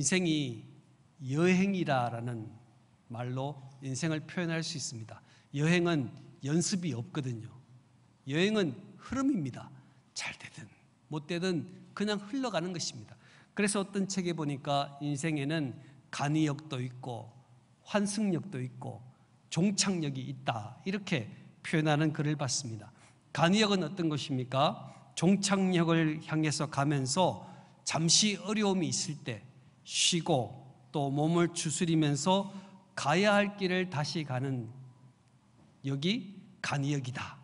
인생이 여행이라라는 말로 인생을 표현할 수 있습니다. 여행은 연습이 없거든요. 여행은 흐름입니다. 잘 되든 못 되든 그냥 흘러가는 것입니다. 그래서 어떤 책에 보니까 인생에는 간이역도 있고 환승역도 있고 종착역이 있다 이렇게 표현하는 글을 봤습니다. 간이역은 어떤 것입니까? 종착역을 향해서 가면서 잠시 어려움이 있을 때 쉬고 또 몸을 추스리면서 가야 할 길을 다시 가는 여기 간이역이다.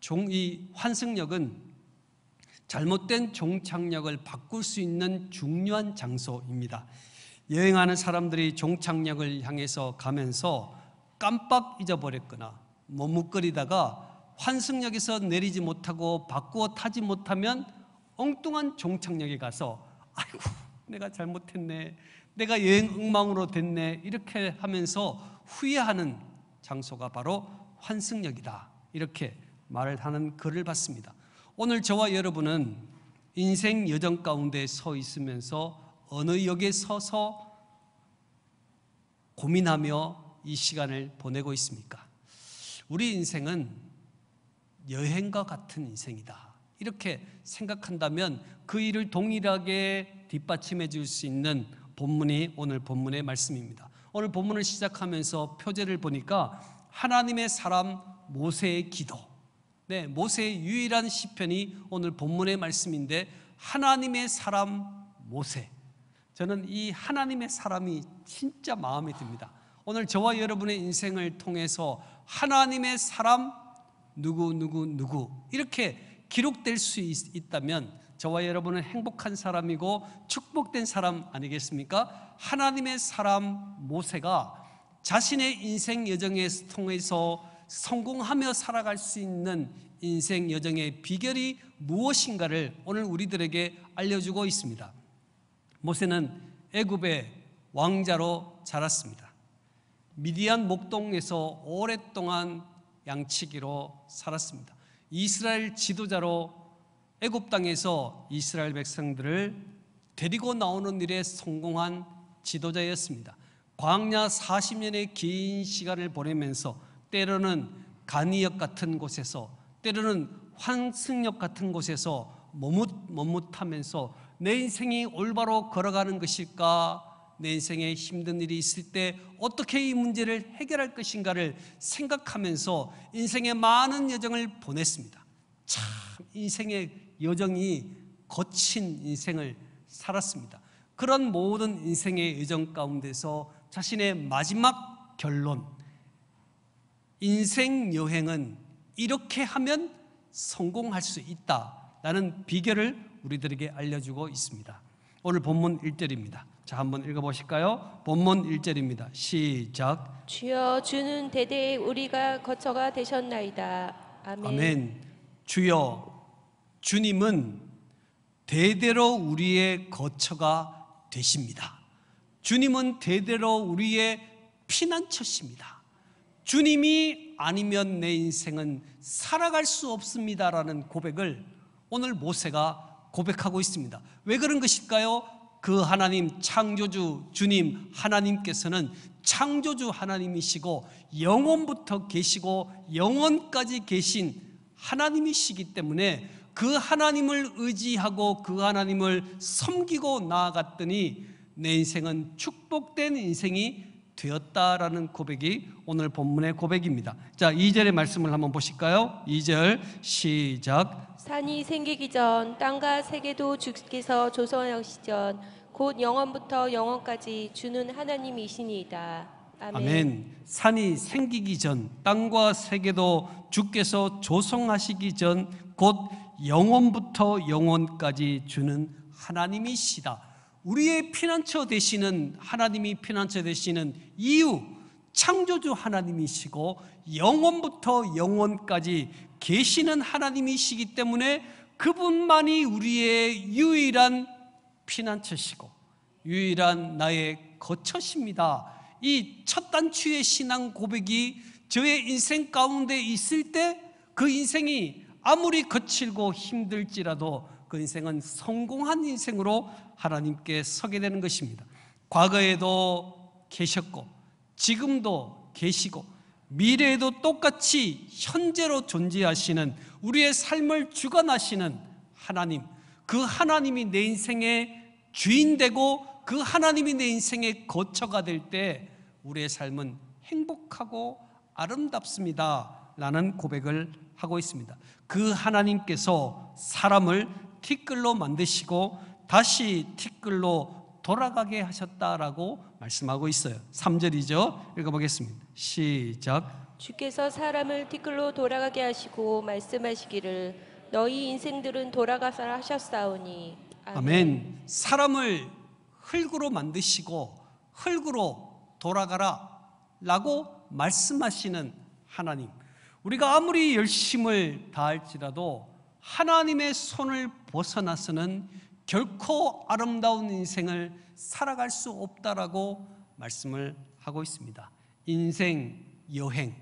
종이 환승역은 잘못된 종착역을 바꿀 수 있는 중요한 장소입니다. 여행하는 사람들이 종착역을 향해서 가면서 깜빡 잊어버렸거나 머뭇거리다가 환승역에서 내리지 못하고 바꾸어 타지 못하면 엉뚱한 종착역에 가서 아이고 내가 잘못했네. 내가 여행 엉망으로 됐네. 이렇게 하면서 후회하는 장소가 바로 환승역이다. 이렇게 말을 하는 글을 봤습니다. 오늘 저와 여러분은 인생 여정 가운데 서 있으면서 어느 역에 서서 고민하며 이 시간을 보내고 있습니까? 우리 인생은 여행과 같은 인생이다. 이렇게 생각한다면 그 일을 동일하게 뒷받침해 줄 수 있는 본문이 오늘 본문의 말씀입니다. 오늘 본문을 시작하면서 표제를 보니까 하나님의 사람 모세의 기도. 네, 모세의 유일한 시편이 오늘 본문의 말씀인데 하나님의 사람 모세. 저는 이 하나님의 사람이 진짜 마음에 듭니다. 오늘 저와 여러분의 인생을 통해서 하나님의 사람 누구 누구 누구 이렇게 기록될 수 있, 다면 저와 여러분은 행복한 사람이고 축복된 사람 아니겠습니까? 하나님의 사람 모세가 자신의 인생 여정에 통해서 성공하며 살아갈 수 있는 인생 여정의 비결이 무엇인가를 오늘 우리들에게 알려주고 있습니다. 모세는 애굽의 왕자로 자랐습니다. 미디안 목동에서 오랫동안 양치기로 살았습니다. 이스라엘 지도자로 애굽 땅에서 이스라엘 백성들을 데리고 나오는 일에 성공한 지도자였습니다. 광야 40년의 긴 시간을 보내면서 때로는 간이역 같은 곳에서 때로는 환승역 같은 곳에서 머뭇 머뭇하면서 내 인생이 올바로 걸어가는 것일까 내 인생에 힘든 일이 있을 때 어떻게 이 문제를 해결할 것인가를 생각하면서 인생의 많은 여정을 보냈습니다. 참 인생의 여정이 거친 인생을 살았습니다. 그런 모든 인생의 여정 가운데서 자신의 마지막 결론 인생 여행은 이렇게 하면 성공할 수 있다라는 비결을 우리들에게 알려주고 있습니다. 오늘 본문 1절입니다. 자, 한번 읽어 보실까요? 본문 1절입니다. 시작. 주여 주는 대대에 우리가 거처가 되셨나이다. 아멘. 아멘. 주여 주님은 대대로 우리의 거처가 되십니다. 주님은 대대로 우리의 피난처십니다. 주님이 아니면 내 인생은 살아갈 수 없습니다라는 고백을 오늘 모세가 고백하고 있습니다. 왜 그런 것일까요? 그 하나님 창조주 주님 하나님께서는 창조주 하나님이시고 영원부터 계시고 영원까지 계신 하나님이시기 때문에 그 하나님을 의지하고 그 하나님을 섬기고 나아갔더니 내 인생은 축복된 인생이 되었다라는 고백이 오늘 본문의 고백입니다. 자, 2절의 말씀을 한번 보실까요? 2절 시작. 산이 생기기 전 땅과 세계도 주께서 조성하시전 곧 영원부터 영원까지 주는 하나님이시니이다. 아멘. 아멘. 산이 생기기 전 땅과 세계도 주께서 조성하시기 전 곧 영원부터 영원까지 주는 하나님이시다. 우리의 피난처 되시는 하나님이 피난처 되시는 이유 창조주 하나님이시고 영원부터 영원까지 계시는 하나님이시기 때문에 그분만이 우리의 유일한 피난처시고 유일한 나의 거처십니다. 이 첫 단추의 신앙 고백이 저의 인생 가운데 있을 때 그 인생이 아무리 거칠고 힘들지라도 그 인생은 성공한 인생으로 하나님께 서게 되는 것입니다. 과거에도 계셨고 지금도 계시고 미래에도 똑같이 현재로 존재하시는 우리의 삶을 주관하시는 하나님 그 하나님이 내 인생의 주인 되고 그 하나님이 내 인생의 거처가 될 때 우리의 삶은 행복하고 아름답습니다 라는 고백을 하고 있습니다 그 하나님께서 사람을 티끌로 만드시고 다시 티끌로 돌아가게 하셨다라고 말씀하고 있어요. 3절이죠. 읽어보겠습니다. 시작. 주께서 사람을 티끌로 돌아가게 하시고 말씀하시기를 너희 인생들은 돌아가서 하셨사오니 아멘. 아멘. 사람을 흙으로 만드시고 흙으로 돌아가라라고 말씀하시는 하나님. 우리가 아무리 열심을 다할지라도 하나님의 손을 벗어나서는 결코 아름다운 인생을 살아갈 수 없다라고 말씀을 하고 있습니다. 인생 여행.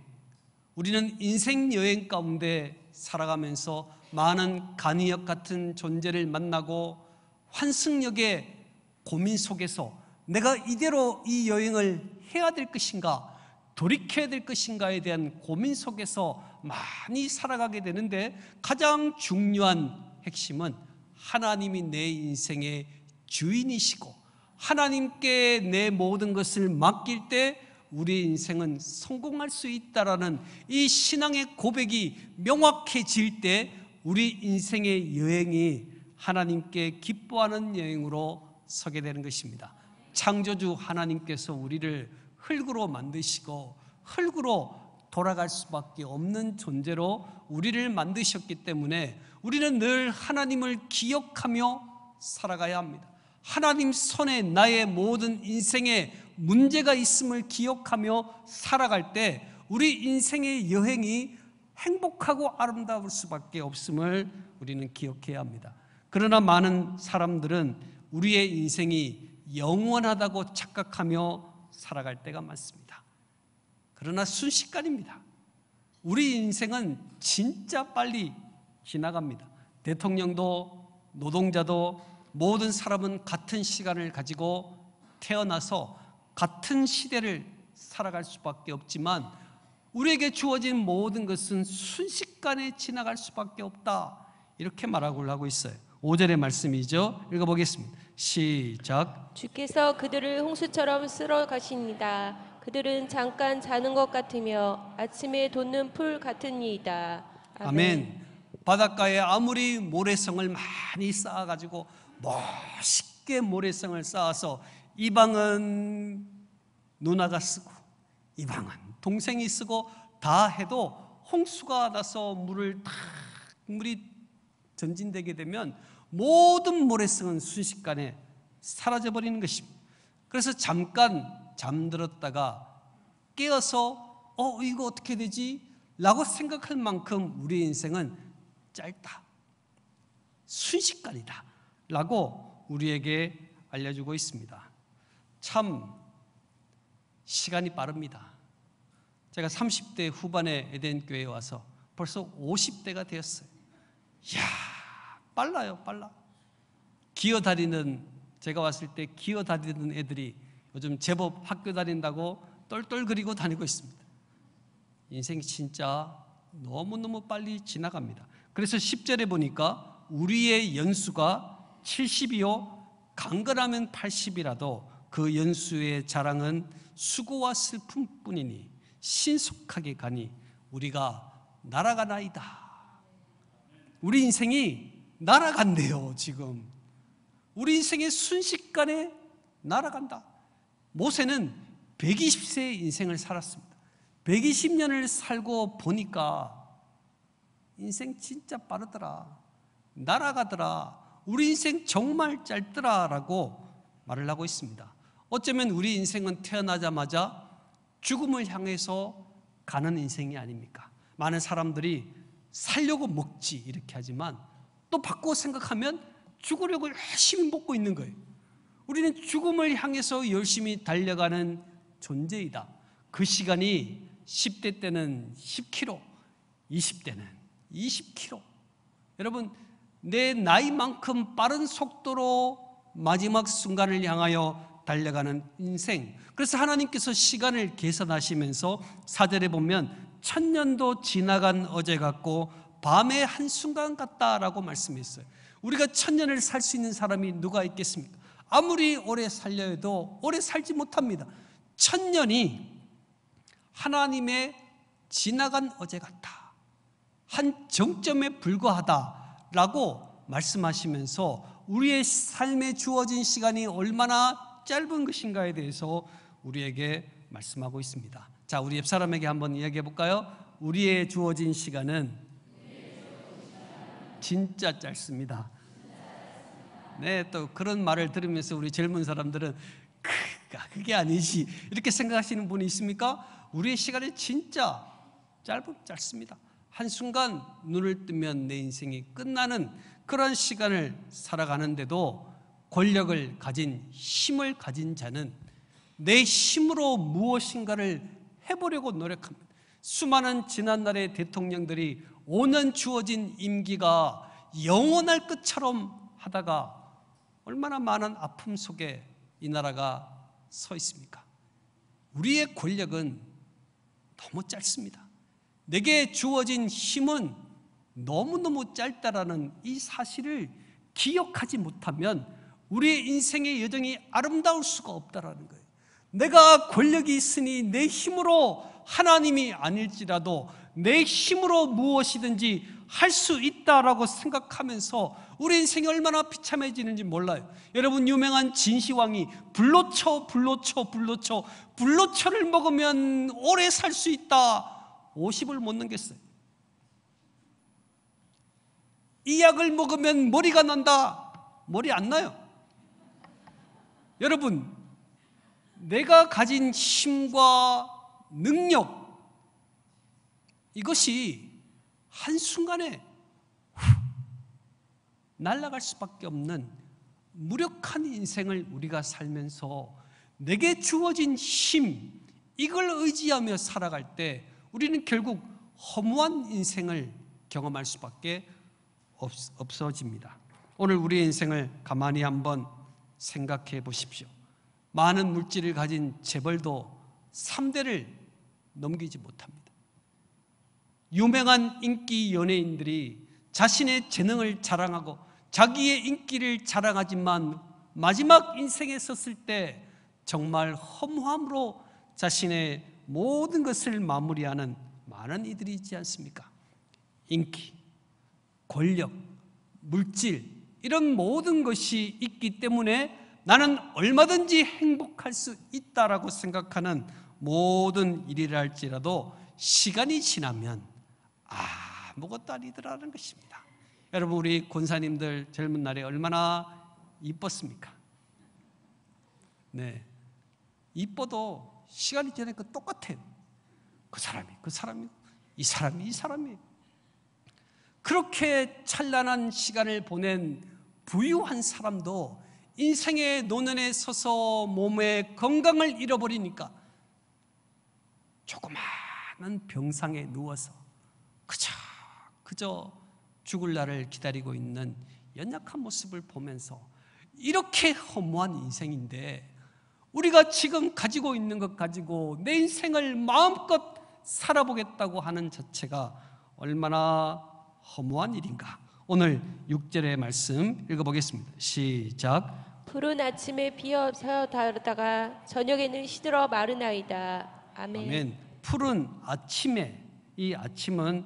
우리는 인생 여행 가운데 살아가면서 많은 간이역 같은 존재를 만나고 환승역의 고민 속에서 내가 이대로 이 여행을 해야 될 것인가 돌이켜야 될 것인가에 대한 고민 속에서 많이 살아가게 되는데 가장 중요한 핵심은 하나님이 내 인생의 주인이시고 하나님께 내 모든 것을 맡길 때 우리 인생은 성공할 수 있다라는 이 신앙의 고백이 명확해질 때 우리 인생의 여행이 하나님께 기뻐하는 여행으로 서게 되는 것입니다. 창조주 하나님께서 우리를 흙으로 만드시고 흙으로 돌아갈 수밖에 없는 존재로 우리를 만드셨기 때문에 우리는 늘 하나님을 기억하며 살아가야 합니다. 하나님 손에 나의 모든 인생에 문제가 있음을 기억하며 살아갈 때 우리 인생의 여행이 행복하고 아름다울 수밖에 없음을 우리는 기억해야 합니다. 그러나 많은 사람들은 우리의 인생이 영원하다고 착각하며 살아갈 때가 많습니다. 그러나 순식간입니다. 우리 인생은 진짜 빨리 지나갑니다. 대통령도 노동자도 모든 사람은 같은 시간을 가지고 태어나서 같은 시대를 살아갈 수밖에 없지만 우리에게 주어진 모든 것은 순식간에 지나갈 수밖에 없다 이렇게 말하고 하고 있어요 5절의 말씀이죠 읽어보겠습니다 시작 주께서 그들을 홍수처럼 쓸어 가십니다 그들은 잠깐 자는 것 같으며 아침에 돋는 풀 같은 이이다 아멘. 아멘. 바닷가에 아무리 모래성을 많이 쌓아가지고 멋있게 모래성을 쌓아서 이 방은 누나가 쓰고 이 방은 동생이 쓰고 다 해도 홍수가 나서 물을 탁 물이 전진되게 되면 모든 모래성은 순식간에 사라져 버리는 것입니다. 그래서 잠깐 잠들었다가 깨어서 어 이거 어떻게 되지? 라고 생각할 만큼 우리 인생은 짧다. 순식간이다. 라고 우리에게 알려주고 있습니다. 참 시간이 빠릅니다. 제가 30대 후반에 에덴 교회에 와서 벌써 50대가 되었어요. 야, 빨라요, 빨라. 기어 다니는 제가 왔을 때 기어 다니는 애들이 요즘 제법 학교 다닌다고 똘똘거리고 다니고 있습니다. 인생이 진짜 너무너무 빨리 지나갑니다. 그래서 10절에 보니까 우리의 연수가 70이요 강건하면 80이라도 그 연수의 자랑은 수고와 슬픔뿐이니 신속하게 가니 우리가 날아가나이다. 우리 인생이 날아간대요, 지금. 우리 인생의 순식간에 날아간다. 모세는 120세의 인생을 살았습니다. 120년을 살고 보니까 인생 진짜 빠르더라. 날아가더라. 우리 인생 정말 짧더라라고 말을 하고 있습니다. 어쩌면 우리 인생은 태어나자마자 죽음을 향해서 가는 인생이 아닙니까? 많은 사람들이 살려고 먹지 이렇게 하지만 또 바꿔 생각하면 죽으려고 열심히 먹고 있는 거예요. 우리는 죽음을 향해서 열심히 달려가는 존재이다. 그 시간이 10대 때는 10km, 20대는 20km. 여러분, 내 나이만큼 빠른 속도로 마지막 순간을 향하여 달려가는 인생. 그래서 하나님께서 시간을 계산하시면서 사절에 보면 천년도 지나간 어제 같고 밤의 한순간 같다라고 말씀했어요. 우리가 천년을 살 수 있는 사람이 누가 있겠습니까? 아무리 오래 살려 해도 오래 살지 못합니다. 천년이 하나님의 지나간 어제 같다. 한 정점에 불과하다라고 말씀하시면서 우리의 삶에 주어진 시간이 얼마나 짧은 것인가에 대해서 우리에게 말씀하고 있습니다. 자, 우리 옆 사람에게 한번 이야기해 볼까요? 우리의 주어진 시간은 진짜 짧습니다. 네, 또 그런 말을 들으면서 우리 젊은 사람들은 그게 아니지 이렇게 생각하시는 분이 있습니까? 우리의 시간이 진짜 짧은 짧습니다. 한순간 눈을 뜨면 내 인생이 끝나는 그런 시간을 살아가는데도 권력을 가진 힘을 가진 자는 내 힘으로 무엇인가를 해보려고 노력합니다. 수많은 지난날의 대통령들이 5년 주어진 임기가 영원할 끝처럼 하다가 얼마나 많은 아픔 속에 이 나라가 서 있습니까? 우리의 권력은 너무 짧습니다. 내게 주어진 힘은 너무너무 짧다라는 이 사실을 기억하지 못하면 우리의 인생의 여정이 아름다울 수가 없다라는 거예요. 내가 권력이 있으니 내 힘으로 하나님이 아닐지라도 내 힘으로 무엇이든지 할 수 있다라고 생각하면서 우리 인생이 얼마나 비참해지는지 몰라요. 여러분 유명한 진시황이 불로초 불로초 불로초 불로초를 먹으면 오래 살 수 있다. 50을 못 넘겼어요. 이 약을 먹으면 머리가 난다. 머리 안 나요. 여러분, 내가 가진 힘과 능력, 이것이 한순간에 날아갈 수밖에 없는 무력한 인생을 우리가 살면서 내게 주어진 힘, 이걸 의지하며 살아갈 때 우리는 결국 허무한 인생을 경험할 수밖에 없, 없어집니다. 오늘 우리의 인생을 가만히 한번 생각해 보십시오. 많은 물질을 가진 재벌도 3대를 넘기지 못합니다. 유명한 인기 연예인들이 자신의 재능을 자랑하고 자기의 인기를 자랑하지만 마지막 인생에 섰을 때 정말 허무함으로 자신의 모든 것을 마무리하는 많은 이들이 있지 않습니까? 인기, 권력, 물질 이런 모든 것이 있기 때문에 나는 얼마든지 행복할 수 있다라고 생각하는 모든 일이라할지라도 시간이 지나면 아무것도 아니더라는 것입니다. 여러분 우리 권사님들 젊은 날에 얼마나 이뻤습니까? 네, 이뻐도 시간이 지나니까 똑같아요. 그 사람이, 그 사람이, 이 사람이, 이 사람이. 그렇게 찬란한 시간을 보낸 부유한 사람도 인생의 노년에 서서 몸의 건강을 잃어버리니까 조그마한 병상에 누워서 그저 그저 죽을 날을 기다리고 있는 연약한 모습을 보면서 이렇게 허무한 인생인데 우리가 지금 가지고 있는 것 가지고 내 인생을 마음껏 살아보겠다고 하는 자체가 얼마나 허무한 일인가. 오늘 6절의 말씀 읽어보겠습니다. 시작. 푸른 아침에 비어 새다르다가 저녁에는 시들어 마르나이다. 아멘. 아멘. 푸른 아침에 이 아침은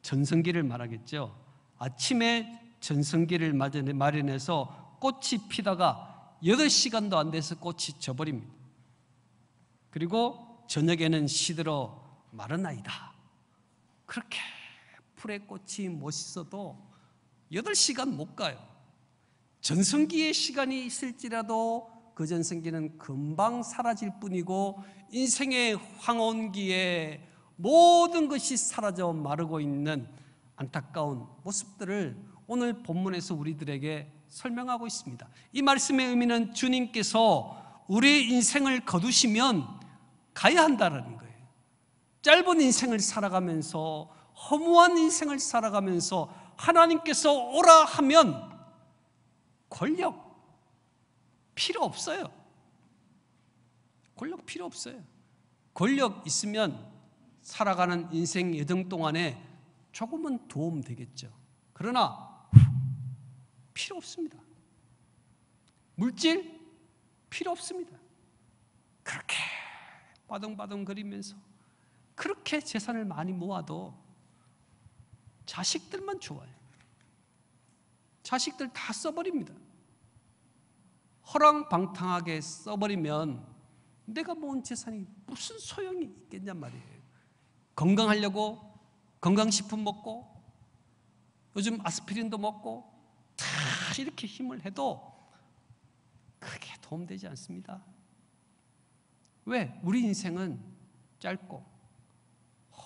전성기를 말하겠죠. 아침에 전성기를 마련해서 꽃이 피다가 8시간도 안 돼서 꽃이 져버립니다. 그리고 저녁에는 시들어 마른 아이다. 그렇게 풀의 꽃이 멋있어도 8시간 못 가요. 전성기의 시간이 있을지라도 그 전성기는 금방 사라질 뿐이고 인생의 황혼기에 모든 것이 사라져 마르고 있는 안타까운 모습들을 오늘 본문에서 우리들에게 설명하고 있습니다. 이 말씀의 의미는 주님께서 우리의 인생을 거두시면 가야 한다는 거예요. 짧은 인생을 살아가면서 허무한 인생을 살아가면서 하나님께서 오라 하면 권력 필요 없어요. 권력 필요 없어요. 권력 있으면 살아가는 인생 여정 동안에 조금은 도움 되겠죠. 그러나 필요 없습니다. 물질 필요 없습니다. 그렇게 바동바동 거리면서 그렇게 재산을 많이 모아도 자식들만 좋아요. 자식들 다 써버립니다. 허랑방탕하게 써버리면 내가 모은 재산이 무슨 소용이 있겠냔 말이에요. 건강하려고 건강식품 먹고 요즘 아스피린도 먹고 다 이렇게 힘을 해도 크게 도움되지 않습니다. 왜? 우리 인생은 짧고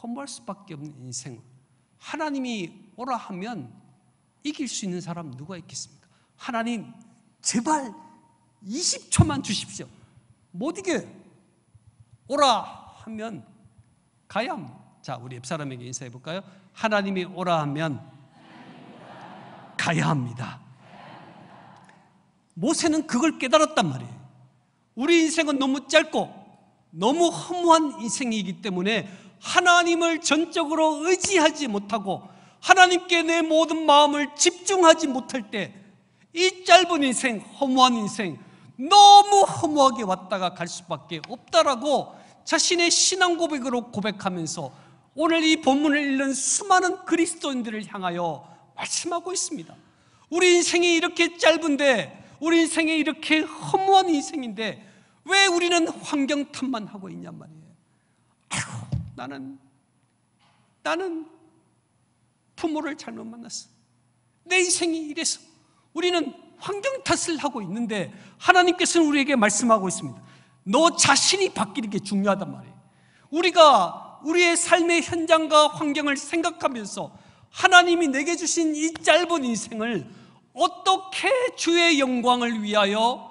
험할 수밖에 없는 인생. 하나님이 오라 하면 이길 수 있는 사람 누가 있겠습니까? 하나님, 제발 20초만 주십시오. 못 이겨. 오라 하면 가야 자, 우리 옆 사람에게 인사해 볼까요? 하나님이 오라 하면 가야 합니다. 모세는 그걸 깨달았단 말이에요. 우리 인생은 너무 짧고 너무 허무한 인생이기 때문에 하나님을 전적으로 의지하지 못하고 하나님께 내 모든 마음을 집중하지 못할 때 이 짧은 인생, 허무한 인생 너무 허무하게 왔다가 갈 수밖에 없다라고 자신의 신앙 고백으로 고백하면서 오늘 이 본문을 읽는 수많은 그리스도인들을 향하여 말씀하고 있습니다. 우리 인생이 이렇게 짧은데 우리 인생이 이렇게 허무한 인생인데 왜 우리는 환경 탓만 하고 있냔 말이에요. 아이 나는 나는 부모를 잘못 만났어. 내 인생이 이래서 우리는 환경 탓을 하고 있는데 하나님께서는 우리에게 말씀하고 있습니다. 너 자신이 바뀌는 게 중요하단 말이에요. 우리가 우리의 삶의 현장과 환경을 생각하면서 하나님이 내게 주신 이 짧은 인생을 어떻게 주의 영광을 위하여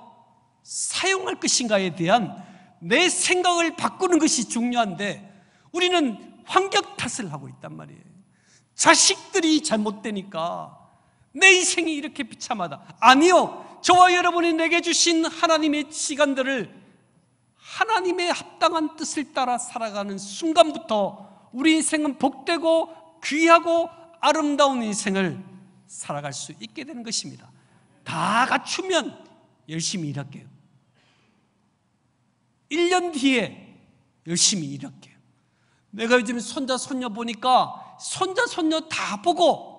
사용할 것인가에 대한 내 생각을 바꾸는 것이 중요한데 우리는 환경 탓을 하고 있단 말이에요. 자식들이 잘못되니까 내 인생이 이렇게 비참하다. 아니요. 저와 여러분이 내게 주신 하나님의 시간들을 하나님의 합당한 뜻을 따라 살아가는 순간부터 우리 인생은 복되고 귀하고 아름다운 인생을 살아갈 수 있게 되는 것입니다. 다 갖추면 열심히 일할게요. 1년 뒤에 열심히 일할게요. 내가 요즘 손자, 손녀 보니까 손자, 손녀 다 보고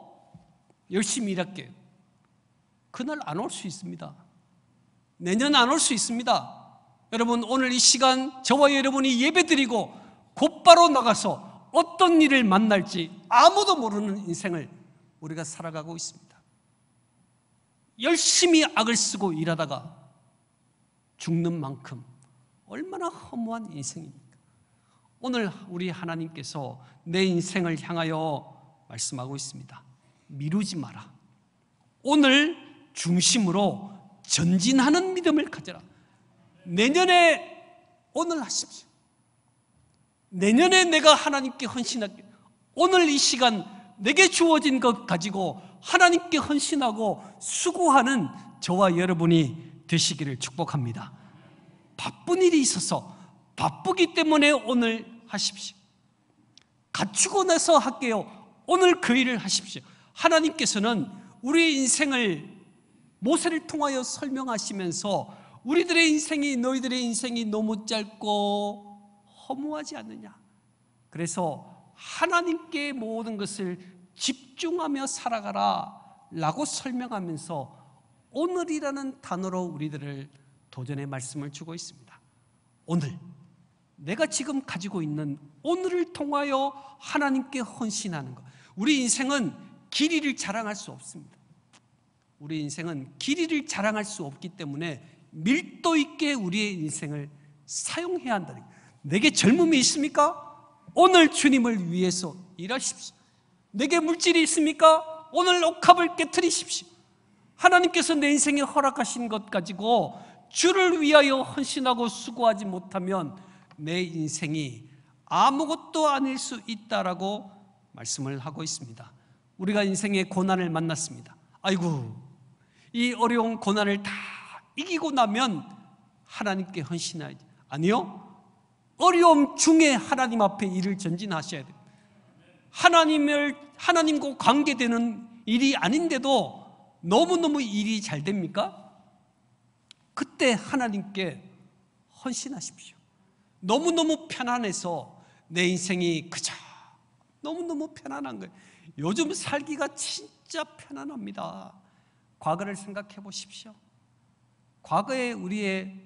열심히 일할게요. 그날 안 올 수 있습니다. 내년 안 올 수 있습니다. 여러분, 오늘 이 시간 저와 여러분이 예배 드리고 곧바로 나가서 어떤 일을 만날지 아무도 모르는 인생을 우리가 살아가고 있습니다. 열심히 악을 쓰고 일하다가 죽는 만큼 얼마나 허무한 인생입니까? 오늘 우리 하나님께서 내 인생을 향하여 말씀하고 있습니다. 미루지 마라. 오늘 중심으로 전진하는 믿음을 가져라. 내년에 오늘 하십시오. 내년에 내가 하나님께 헌신하기. 오늘 이 시간 내게 주어진 것 가지고 하나님께 헌신하고 수고하는 저와 여러분이 되시기를 축복합니다. 바쁜 일이 있어서 바쁘기 때문에 오늘 하십시오. 갖추고 나서 할게요. 오늘 그 일을 하십시오. 하나님께서는 우리 인생을 모세를 통하여 설명하시면서 우리들의 인생이 너희들의 인생이 너무 짧고 허무하지 않느냐. 그래서 하나님께 모든 것을 집중하며 살아가라 라고 설명하면서 오늘이라는 단어로 우리들을 도전의 말씀을 주고 있습니다. 오늘 내가 지금 가지고 있는 오늘을 통하여 하나님께 헌신하는 것. 우리 인생은 길이를 자랑할 수 없습니다. 우리 인생은 길이를 자랑할 수 없기 때문에 밀도 있게 우리의 인생을 사용해야 한다 내게 젊음이 있습니까? 오늘 주님을 위해서 일하십시오. 내게 물질이 있습니까? 오늘 옥합을 깨뜨리십시오. 하나님께서 내 인생에 허락하신 것 가지고 주를 위하여 헌신하고 수고하지 못하면 내 인생이 아무것도 아닐 수 있다라고 말씀을 하고 있습니다. 우리가 인생의 고난을 만났습니다. 아이고, 이 어려운 고난을 다 이기고 나면 하나님께 헌신하지. 아니요. 어려움 중에 하나님 앞에 일을 전진하셔야 됩니다. 하나님을 하나님과 관계되는 일이 아닌데도 너무너무 일이 잘 됩니까? 그때 하나님께 헌신하십시오. 너무너무 편안해서 내 인생이 그저 너무너무 편안한 거예요. 요즘 살기가 진짜 편안합니다. 과거를 생각해 보십시오. 과거에 우리의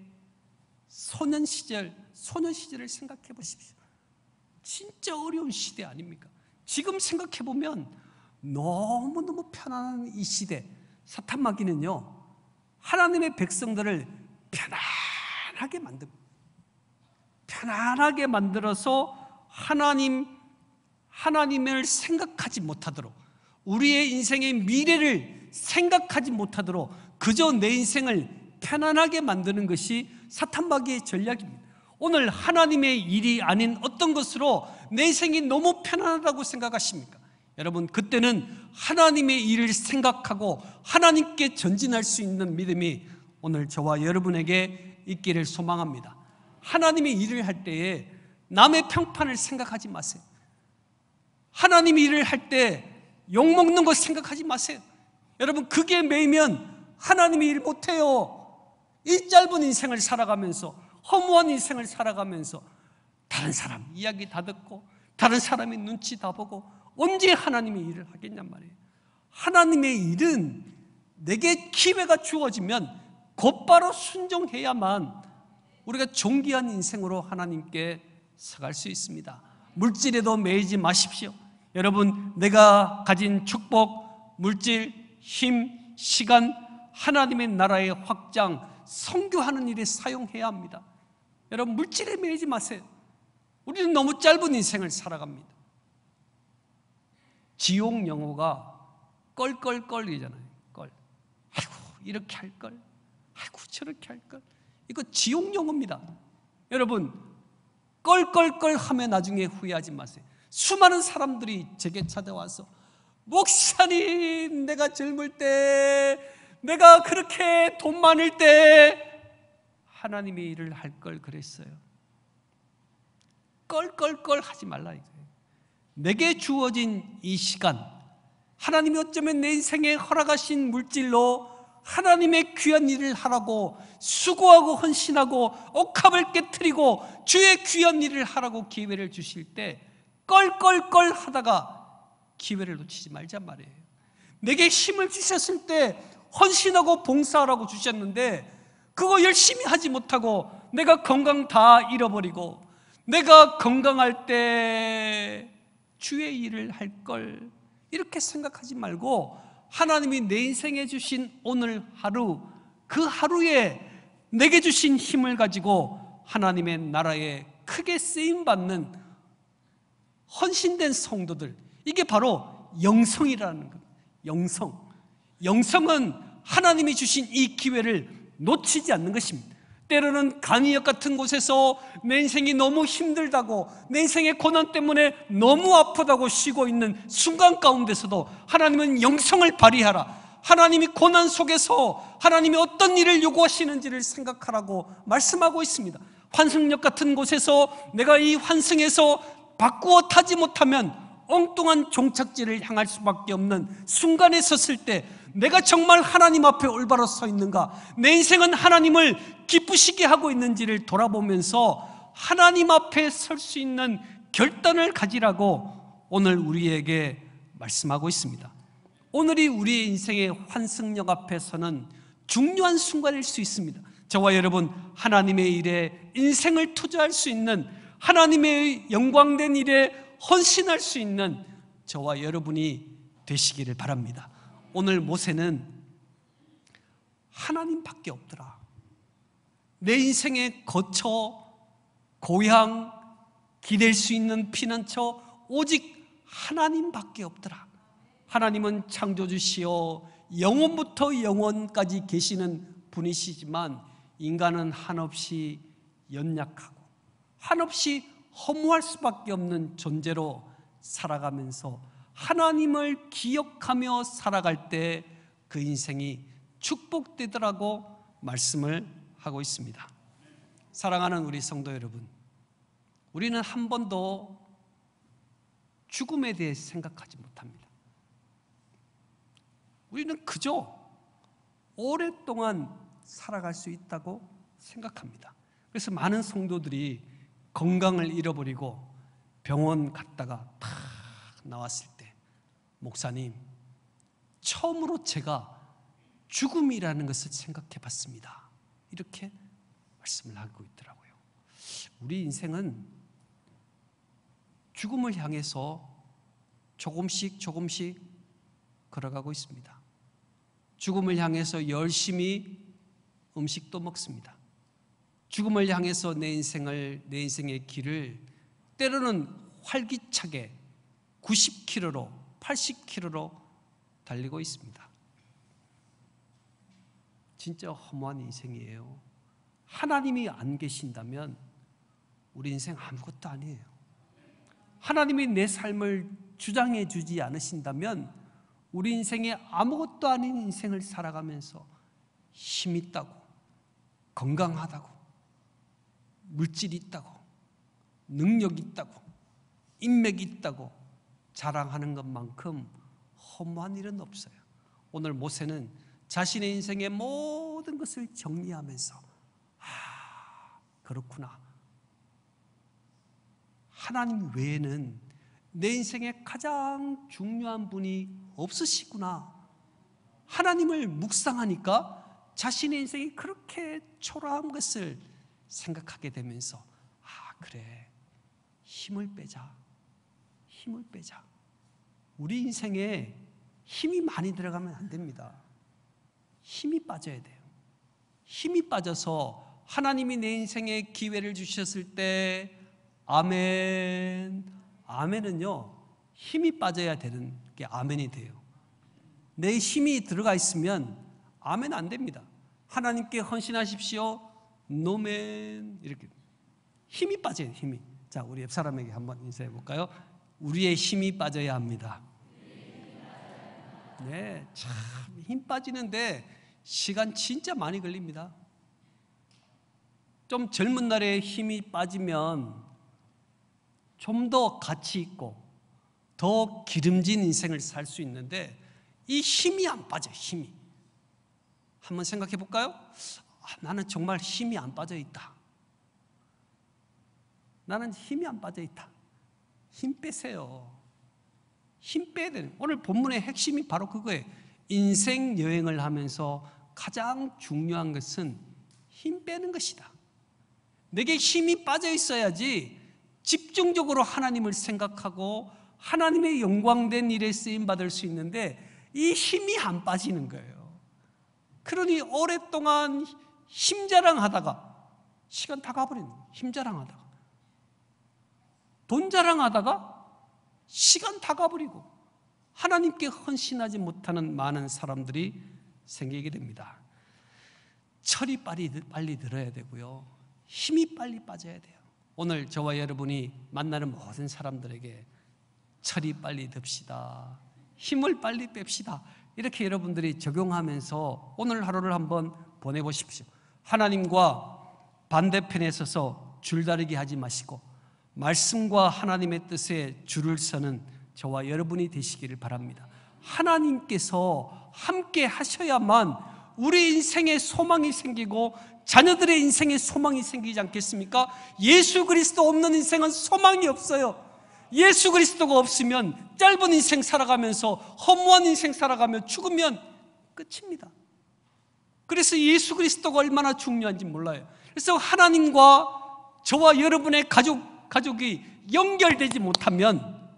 소년 시절 소년 시절을 생각해 보십시오. 진짜 어려운 시대 아닙니까? 지금 생각해 보면 너무너무 편안한 이 시대 사탄 마귀는요. 하나님의 백성들을 편안하게 만듭 편안하게 만들어서 하나님 하나님을 생각하지 못하도록 우리의 인생의 미래를 생각하지 못하도록 그저 내 인생을 편안하게 만드는 것이 사탄 마귀의 전략입니다. 오늘 하나님의 일이 아닌 어떤 것으로 내 생이 너무 편안하다고 생각하십니까? 여러분 그때는 하나님의 일을 생각하고 하나님께 전진할 수 있는 믿음이 오늘 저와 여러분에게 있기를 소망합니다. 하나님의 일을 할 때에 남의 평판을 생각하지 마세요. 하나님의 일을 할 때 욕먹는 거 생각하지 마세요. 여러분 그게 매이면 하나님의 일 못해요. 이 짧은 인생을 살아가면서 허무한 인생을 살아가면서 다른 사람 이야기 다 듣고 다른 사람의 눈치 다 보고 언제 하나님의 일을 하겠냔 말이에요. 하나님의 일은 내게 기회가 주어지면 곧바로 순종해야만 우리가 존귀한 인생으로 하나님께 서갈 수 있습니다. 물질에도 매이지 마십시오. 여러분, 내가 가진 축복, 물질, 힘, 시간, 하나님의 나라의 확장, 성교하는 일에 사용해야 합니다. 여러분 물질에 매이지 마세요. 우리는 너무 짧은 인생을 살아갑니다. 지옥 영어가 껄껄껄이잖아요. 껄. 아이고 이렇게 할 걸. 아이고 저렇게 할 걸. 이거 지옥 영어입니다. 여러분 껄껄껄 하며 나중에 후회하지 마세요. 수많은 사람들이 제게 찾아와서 목사님 내가 젊을 때 내가 그렇게 돈 많을 때 하나님의 일을 할 걸 그랬어요. 껄껄껄 하지 말라 이거예요. 내게 주어진 이 시간, 하나님이 어쩌면 내 인생에 허락하신 물질로 하나님의 귀한 일을 하라고 수고하고 헌신하고 옥합을 깨뜨리고 주의 귀한 일을 하라고 기회를 주실 때 껄껄껄 하다가 기회를 놓치지 말자 말이에요. 내게 힘을 주셨을 때 헌신하고 봉사하라고 주셨는데 그거 열심히 하지 못하고 내가 건강 다 잃어버리고 내가 건강할 때 주의 일을 할 걸 이렇게 생각하지 말고 하나님이 내 인생에 주신 오늘 하루 그 하루에 내게 주신 힘을 가지고 하나님의 나라에 크게 쓰임 받는 헌신된 성도들 이게 바로 영성이라는 겁니다. 영성. 영성은 하나님이 주신 이 기회를 놓치지 않는 것입니다. 때로는 간이역 같은 곳에서 내 인생이 너무 힘들다고 내 인생의 고난 때문에 너무 아프다고 쉬고 있는 순간 가운데서도 하나님은 영성을 발휘하라. 하나님이 고난 속에서 하나님이 어떤 일을 요구하시는지를 생각하라고 말씀하고 있습니다. 환승역 같은 곳에서 내가 이 환승에서 바꾸어 타지 못하면 엉뚱한 종착지를 향할 수밖에 없는 순간에 섰을 때 내가 정말 하나님 앞에 올바로 서 있는가? 내 인생은 하나님을 기쁘시게 하고 있는지를 돌아보면서 하나님 앞에 설 수 있는 결단을 가지라고 오늘 우리에게 말씀하고 있습니다. 오늘이 우리의 인생의 환승역 앞에서는 중요한 순간일 수 있습니다. 저와 여러분 하나님의 일에 인생을 투자할 수 있는 하나님의 영광된 일에 헌신할 수 있는 저와 여러분이 되시기를 바랍니다. 오늘 모세는 하나님밖에 없더라. 내 인생에 거처, 고향, 기댈 수 있는 피난처 오직 하나님밖에 없더라. 하나님은 창조주시어 영원부터 영원까지 계시는 분이시지만 인간은 한없이 연약하고 한없이 허무할 수밖에 없는 존재로 살아가면서 하나님을 기억하며 살아갈 때 그 인생이 축복되더라고 말씀을 하고 있습니다. 사랑하는 우리 성도 여러분, 우리는 한 번도 죽음에 대해 생각하지 못합니다. 우리는 그저 오랫동안 살아갈 수 있다고 생각합니다. 그래서 많은 성도들이 건강을 잃어버리고 병원 갔다가 탁 나왔을 때 목사님, 처음으로 제가 죽음이라는 것을 생각해 봤습니다. 이렇게 말씀을 하고 있더라고요. 우리 인생은 죽음을 향해서 조금씩 조금씩 걸어가고 있습니다. 죽음을 향해서 열심히 음식도 먹습니다. 죽음을 향해서 내 인생을 내 인생의 길을 때로는 활기차게 90km로 80km로 달리고 있습니다. 진짜 허무한 인생이에요. 하나님이 안 계신다면 우리 인생 아무것도 아니에요. 하나님이 내 삶을 주장해 주지 않으신다면 우리 인생에 아무것도 아닌 인생을 살아가면서 힘있다고, 건강하다고, 물질 있다고, 능력 있다고, 인맥 있다고 자랑하는 것만큼 허무한 일은 없어요. 오늘 모세는 자신의 인생의 모든 것을 정리하면서 아, 그렇구나. 하나님 외에는 내 인생에 가장 중요한 분이 없으시구나. 하나님을 묵상하니까 자신의 인생이 그렇게 초라한 것을 생각하게 되면서 아, 그래. 힘을 빼자. 힘을 빼자. 우리 인생에 힘이 많이 들어가면 안 됩니다. 힘이 빠져야 돼요. 힘이 빠져서 하나님이 내 인생에 기회를 주셨을 때 아멘 아멘은요 힘이 빠져야 되는 게 아멘이 돼요. 내 힘이 들어가 있으면 아멘 안 됩니다. 하나님께 헌신하십시오. 노멘 이렇게 힘이 빠져요 힘이. 자 우리 옆 사람에게 한번 인사해 볼까요? 우리의 힘이 빠져야 합니다. 네, 참 힘 빠지는데 시간 진짜 많이 걸립니다. 좀 젊은 날에 힘이 빠지면 좀 더 가치 있고 더 기름진 인생을 살 수 있는데 이 힘이 안 빠져 힘이 한번 생각해 볼까요? 아, 나는 정말 힘이 안 빠져 있다. 나는 힘이 안 빠져 있다. 힘 빼세요. 힘 빼야 되는 오늘 본문의 핵심이 바로 그거예요. 인생 여행을 하면서 가장 중요한 것은 힘 빼는 것이다. 내게 힘이 빠져 있어야지 집중적으로 하나님을 생각하고 하나님의 영광된 일에 쓰임 받을 수 있는데 이 힘이 안 빠지는 거예요. 그러니 오랫동안 힘자랑 하다가 시간 다 가버리는 힘자랑 하다가 돈 자랑 하다가 시간 다 가버리고 하나님께 헌신하지 못하는 많은 사람들이 생기게 됩니다. 철이 빨리, 빨리 들어야 되고요. 힘이 빨리 빠져야 돼요. 오늘 저와 여러분이 만나는 모든 사람들에게 철이 빨리 듭시다. 힘을 빨리 뺍시다. 이렇게 여러분들이 적용하면서 오늘 하루를 한번 보내보십시오. 하나님과 반대편에 서서 줄다리기 하지 마시고 말씀과 하나님의 뜻에 줄을 서는 저와 여러분이 되시기를 바랍니다. 하나님께서 함께 하셔야만 우리 인생에 소망이 생기고 자녀들의 인생에 소망이 생기지 않겠습니까? 예수 그리스도 없는 인생은 소망이 없어요. 예수 그리스도가 없으면 짧은 인생 살아가면서 허무한 인생 살아가며 죽으면 끝입니다. 그래서 예수 그리스도가 얼마나 중요한지 몰라요. 그래서 하나님과 저와 여러분의 가족 가족이 연결되지 못하면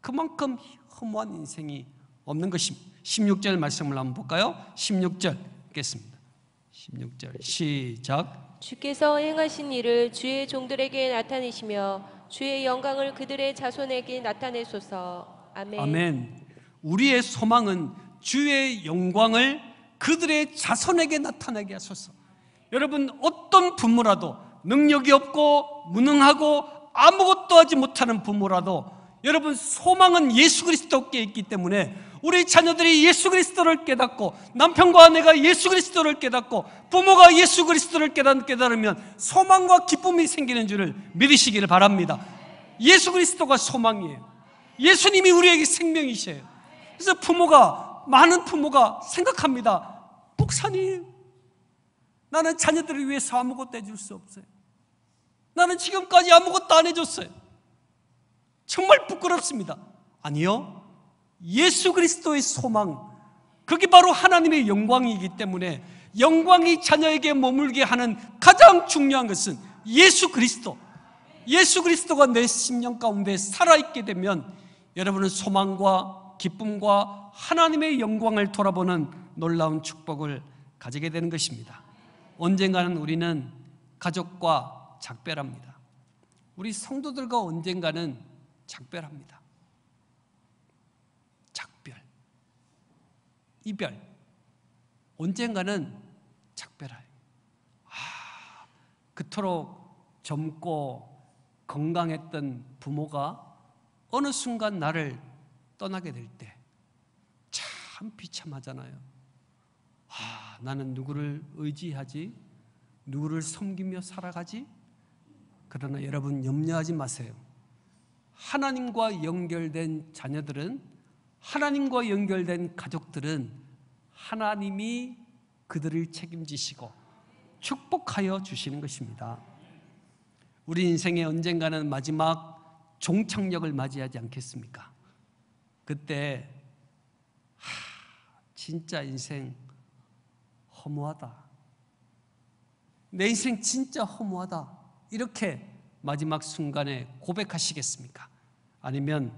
그만큼 허무한 인생이 없는 것입니다. 16절 말씀을 한번 볼까요? 16절 읽겠습니다. 16절 시작. 주께서 행하신 일을 주의 종들에게 나타내시며 주의 영광을 그들의 자손에게 나타내소서. 아멘. 아멘. 우리의 소망은 주의 영광을 그들의 자손에게 나타내게 하소서. 여러분 어떤 부모라도 능력이 없고 무능하고 아무것도 하지 못하는 부모라도 여러분 소망은 예수 그리스도께 있기 때문에 우리 자녀들이 예수 그리스도를 깨닫고 남편과 내가 예수 그리스도를 깨닫고 부모가 예수 그리스도를 깨달으면 소망과 기쁨이 생기는 줄을 믿으시기를 바랍니다. 예수 그리스도가 소망이에요. 예수님이 우리에게 생명이셔요. 그래서 부모가 많은 부모가 생각합니다. 북산이 나는 자녀들을 위해서 아무것도 해줄 수 없어요. 나는 지금까지 아무것도 안 해줬어요. 정말 부끄럽습니다. 아니요. 예수 그리스도의 소망, 그게 바로 하나님의 영광이기 때문에 영광이 자녀에게 머물게 하는 가장 중요한 것은 예수 그리스도. 예수 그리스도가 내 심령 가운데 살아있게 되면 여러분은 소망과 기쁨과 하나님의 영광을 돌아보는 놀라운 축복을 가지게 되는 것입니다. 언젠가는 우리는 가족과 작별합니다. 우리 성도들과 언젠가는 작별합니다. 작별. 이별. 언젠가는 작별할. 아, 그토록 젊고 건강했던 부모가 어느 순간 나를 떠나게 될 때 참 비참하잖아요. 아, 나는 누구를 의지하지? 누구를 섬기며 살아가지? 그러나 여러분 염려하지 마세요. 하나님과 연결된 자녀들은 하나님과 연결된 가족들은 하나님이 그들을 책임지시고 축복하여 주시는 것입니다. 우리 인생의 언젠가는 마지막 종착역을 맞이하지 않겠습니까? 그때 하, 진짜 인생 허무하다. 내 인생 진짜 허무하다. 이렇게 마지막 순간에 고백하시겠습니까? 아니면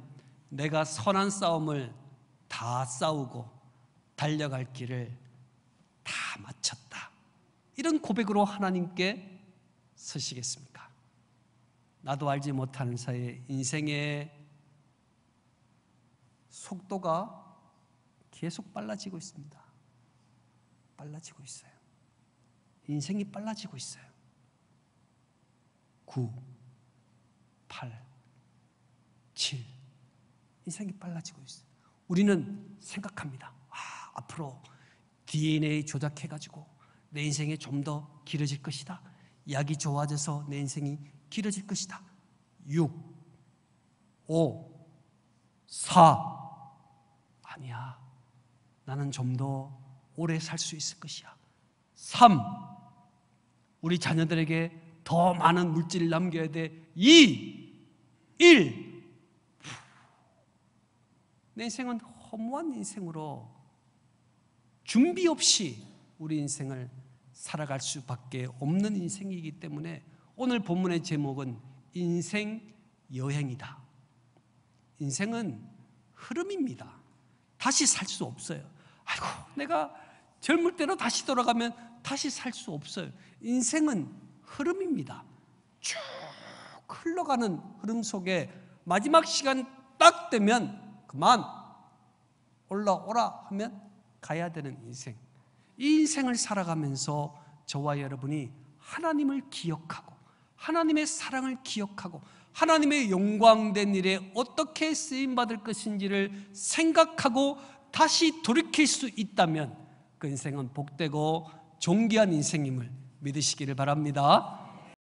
내가 선한 싸움을 다 싸우고 달려갈 길을 다 마쳤다. 이런 고백으로 하나님께 서시겠습니까? 나도 알지 못하는 사이에 인생의 속도가 계속 빨라지고 있습니다. 빨라지고 있어요. 인생이 빨라지고 있어요. 9, 8, 7. 인생이 빨라지고 있어요. 우리는 생각합니다. 아, 앞으로 DNA 조작해가지고 내 인생이 좀 더 길어질 것이다. 약이 좋아져서 내 인생이 길어질 것이다. 6, 5, 4. 아니야. 나는 좀 더 오래 살 수 있을 것이야. 3. 우리 자녀들에게 더 많은 물질을 남겨야 돼. 2, 1. 내 인생은 허무한 인생으로 준비 없이 우리 인생을 살아갈 수밖에 없는 인생이기 때문에 오늘 본문의 제목은 인생 여행이다. 인생은 흐름입니다. 다시 살 수 없어요. 아이고, 내가 젊을 때로 다시 돌아가면 다시 살 수 없어요. 인생은 흐릅니다. 쭉 흘러가는 흐름 속에 마지막 시간 딱 되면 그만 올라오라 하면 가야 되는 인생. 이 인생을 살아가면서 저와 여러분이 하나님을 기억하고 하나님의 사랑을 기억하고 하나님의 영광된 일에 어떻게 쓰임 받을 것인지를 생각하고 다시 돌이킬 수 있다면 그 인생은 복되고 존귀한 인생임을 믿으시기를 바랍니다.